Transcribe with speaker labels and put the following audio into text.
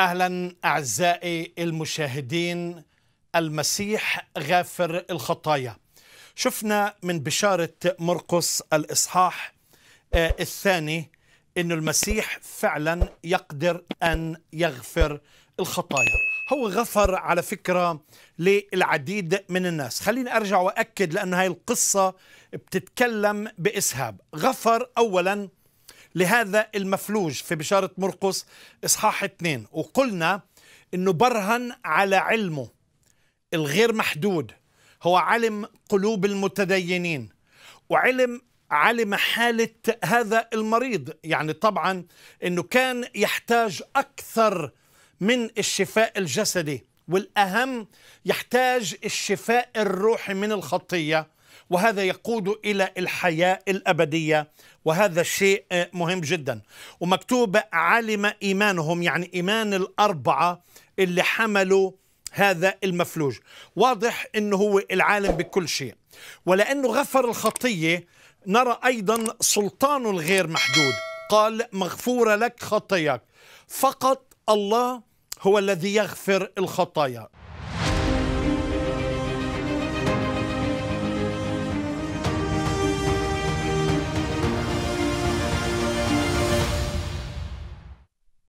Speaker 1: اهلا اعزائي المشاهدين المسيح غافر الخطايا شفنا من بشاره مرقس الاصحاح آه، الثاني أن المسيح فعلا يقدر ان يغفر الخطايا هو غفر على فكره للعديد من الناس خليني ارجع واكد لان هاي القصه بتتكلم باسهاب غفر اولا لهذا المفلوج في بشارة مرقس إصحاح 2 وقلنا أنه برهن على علمه الغير محدود هو علم قلوب المتدينين وعلم علم حالة هذا المريض يعني طبعا أنه كان يحتاج أكثر من الشفاء الجسدي والأهم يحتاج الشفاء الروحي من الخطية وهذا يقود إلى الحياة الأبدية وهذا شيء آه، مهم جدا ومكتوب علم إيمانهم يعني إيمان الأربعة اللي حملوا هذا المفلوج واضح أنه هو العالم بكل شيء ولأنه غفر الخطية نرى أيضا سلطانه الغير محدود قال مغفورة لك خطاياك فقط الله هو الذي يغفر الخطايا